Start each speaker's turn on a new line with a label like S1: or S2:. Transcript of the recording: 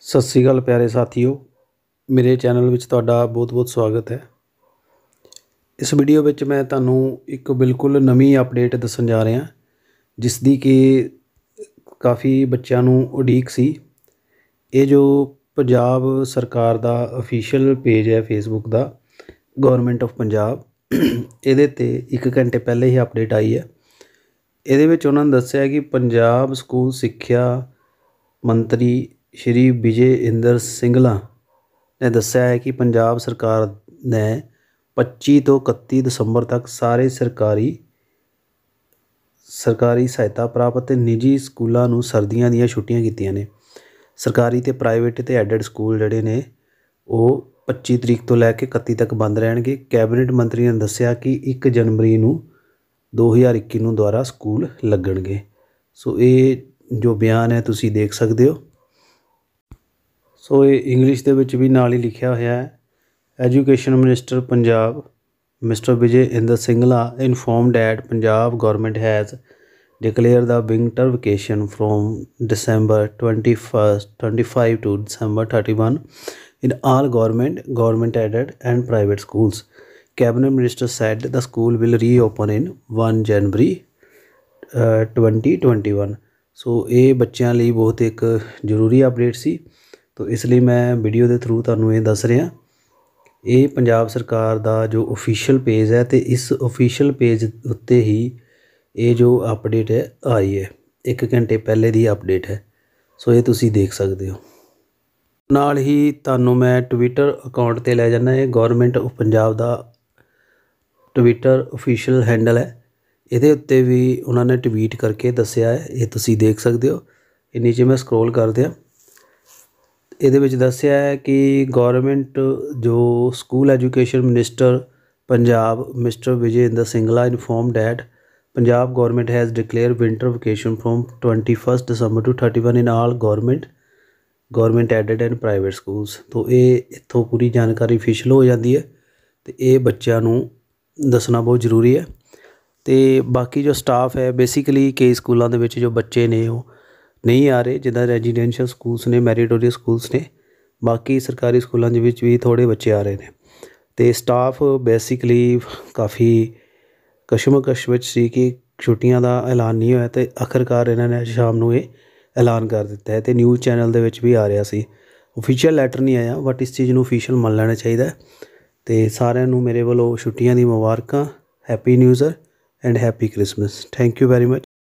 S1: ਸਤਿ ਸ਼੍ਰੀ ਅਕਾਲ ਪਿਆਰੇ ਸਾਥੀਓ ਮੇਰੇ ਚੈਨਲ ਵਿੱਚ ਤੁਹਾਡਾ ਬਹੁਤ-ਬਹੁਤ ਸਵਾਗਤ ਹੈ ਇਸ ਵੀਡੀਓ ਵਿੱਚ ਮੈਂ ਤੁਹਾਨੂੰ ਇੱਕ ਬਿਲਕੁਲ ਨਵੀਂ ਅਪਡੇਟ ਦੱਸਣ ਜਾ ਰਿਹਾ ਜਿਸ ਦੀ ਕਿ ਕਾਫੀ ਬੱਚਿਆਂ ਨੂੰ ਉਡੀਕ ਸੀ ਇਹ ਜੋ ਪੰਜਾਬ ਸਰਕਾਰ ਦਾ ਅਫੀਸ਼ੀਅਲ ਪੇਜ ਹੈ ਫੇਸਬੁੱਕ ਦਾ ਗਵਰਨਮੈਂਟ ਆਫ ਪੰਜਾਬ ਇਹਦੇ ਤੇ 1 ਘੰਟੇ ਪਹਿਲੇ ਹੀ ਅਪਡੇਟ ਆਈ ਹੈ ਇਹਦੇ ਵਿੱਚ ਉਹਨਾਂ ਨੇ ਦੱਸਿਆ ਕਿ ਪੰਜਾਬ ਸਕੂਲ ਸਿੱਖਿਆ ਮੰਤਰੀ ਸ਼੍ਰੀ ਵਿਜੇ ਇੰਦਰ ਸਿੰਗਲਾ ਨੇ ਦੱਸਿਆ ਹੈ ਕਿ ਪੰਜਾਬ ਸਰਕਾਰ ਨੇ 25 ਤੋਂ 31 ਦਸੰਬਰ ਤੱਕ ਸਾਰੇ ਸਰਕਾਰੀ ਸਰਕਾਰੀ ਸਹਾਇਤਾ ਪ੍ਰਾਪਤ ਤੇ ਨਿੱਜੀ ਸਕੂਲਾਂ ਨੂੰ ਸਰਦੀਆਂ ਦੀਆਂ ਛੁੱਟੀਆਂ ਕੀਤੀਆਂ ਨੇ ਸਰਕਾਰੀ ਤੇ ਪ੍ਰਾਈਵੇਟ ਤੇ ਐਡਡ ਸਕੂਲ ਜਿਹੜੇ ਨੇ ਉਹ 25 ਤਰੀਕ ਤੋਂ ਲੈ ਕੇ 31 ਤੱਕ ਬੰਦ ਰਹਿਣਗੇ ਕੈਬਨਿਟ ਮੰਤਰੀ ਨੇ ਦੱਸਿਆ ਕਿ 1 ਜਨਵਰੀ ਨੂੰ 2021 ਨੂੰ ਦੁਆਰਾ ਸਕੂਲ ਲੱਗਣਗੇ ਸੋ ਇਹ ਜੋ ਬਿਆਨ ਹੈ ਤੁਸੀਂ ਦੇਖ ਸਕਦੇ ਹੋ ਸੋ ਇਹ ਇੰਗਲਿਸ਼ ਦੇ ਵਿੱਚ ਵੀ ਨਾਲ ਹੀ ਲਿਖਿਆ ਹੋਇਆ ਹੈ education minister Punjab mister Vijay Inder Singla informed that Punjab government has declare the winter vacation from December 21 25 to December 31 in all government government aided and private schools cabinet minister said that school will reopen in 1 January 2021 so ਇਹ ਬੱਚਿਆਂ ਲਈ ਬਹੁਤ ਇੱਕ ਜ਼ਰੂਰੀ update ਸੀ ਤੋ ਇਸ ਲਈ ਮੈਂ ਵੀਡੀਓ ਦੇ ਥਰੂ ਤੁਹਾਨੂੰ ਇਹ ਦੱਸ ਰਿਹਾ ਇਹ ਪੰਜਾਬ ਸਰਕਾਰ ਦਾ ਜੋ ਅਫੀਸ਼ੀਅਲ ਪੇਜ ਹੈ ਤੇ ਇਸ ਅਫੀਸ਼ੀਅਲ ਪੇਜ ਉੱਤੇ ਹੀ ਇਹ ਜੋ ਅਪਡੇਟ ਹੈ ਆਈ ਹੈ 1 ਘੰਟੇ ਪਹਿਲੇ ਦੀ ਅਪਡੇਟ ਹੈ ਸੋ ਇਹ ਤੁਸੀਂ ਦੇਖ ਸਕਦੇ ਹੋ ਨਾਲ ਹੀ ਤੁਹਾਨੂੰ ਮੈਂ ਟਵਿੱਟਰ ਅਕਾਊਂਟ ਤੇ ਲੈ ਜਾਣਾ ਹੈ ਗਵਰਨਮੈਂਟ ਆਫ ਪੰਜਾਬ ਦਾ ਟਵਿੱਟਰ ਅਫੀਸ਼ੀਅਲ ਹੈਂਡਲ ਹੈ ਇਹਦੇ ਉੱਤੇ ਵੀ ਉਹਨਾਂ ਨੇ ਟਵੀਟ ਕਰਕੇ ਦੱਸਿਆ ਹੈ ਇਹ ਤੁਸੀਂ ਦੇਖ ਸਕਦੇ ਹੋ ਇਹ ਨੀਚੇ ਮੈਂ ਸਕਰੋਲ ਕਰਦੇ ਦਿਆਂ ਇਹਦੇ ਵਿੱਚ ਦੱਸਿਆ ਹੈ ਕਿ ਗਵਰਨਮੈਂਟ ਜੋ school education minister Punjab mister Vijay Inder Singla informed that Punjab government has declare winter vacation from 21 December to 31 in all government government aided and private schools ਤੋਂ ਇਹ ਇੱਥੋਂ ਪੂਰੀ ਜਾਣਕਾਰੀ ਅਫੀਸ਼ੀਅਲ ਹੋ ਜਾਂਦੀ ਹੈ ਤੇ ਇਹ ਬੱਚਿਆਂ ਨੂੰ ਦੱਸਣਾ ਬਹੁਤ ਜ਼ਰੂਰੀ ਹੈ ਤੇ ਬਾਕੀ ਜੋ ਸਟਾਫ ਹੈ ਬੇਸਿਕਲੀ ਕੇ ਸਕੂਲਾਂ ਦੇ ਵਿੱਚ ਜੋ ਬੱਚੇ ਨੇ ਉਹ ਨਹੀਂ ਆ ਰਹੇ ਜਿੱਦਾਂ ਰੈਜ਼ੀਡੈਂਸ਼ੀਅਲ ਸਕੂਲਸ ਨੇ ਮੈਰੀਟੋਰੀਅਸ ਸਕੂਲਸ ਨੇ ਬਾਕੀ ਸਰਕਾਰੀ ਸਕੂਲਾਂ ਦੇ ਵਿੱਚ ਵੀ ਥੋੜੇ ਬੱਚੇ ਆ ਰਹੇ ਨੇ ਤੇ ਸਟਾਫ ਬੇਸਿਕਲੀ ਕਾਫੀ ਕਸ਼ਮਕਸ਼ ਵਿੱਚ ਸੀ ਕਿ ਛੁੱਟੀਆਂ ਦਾ ਐਲਾਨ ਨਹੀਂ ਹੋਇਆ ਤੇ ਆਖਰਕਾਰ ਇਹਨਾਂ ਨੇ ਸ਼ਾਮ ਨੂੰ ਇਹ ਐਲਾਨ ਕਰ ਦਿੱਤਾ ਹੈ ਤੇ ਨਿਊਜ਼ ਚੈਨਲ ਦੇ ਵਿੱਚ ਵੀ ਆ ਰਿਹਾ ਸੀ ਅਫੀਸ਼ੀਅਲ ਲੈਟਰ ਨਹੀਂ ਆਇਆ ਬਟ ਇਸ ਚੀਜ਼ ਨੂੰ ਅਫੀਸ਼ੀਅਲ ਮੰਨ ਲੈਣਾ ਚਾਹੀਦਾ ਤੇ ਸਾਰਿਆਂ ਨੂੰ ਮੇਰੇ ਵੱਲੋਂ ਛੁੱਟੀਆਂ ਦੀ ਮੁਬਾਰਕਾਂ happy new year and happy Christmas thank you very much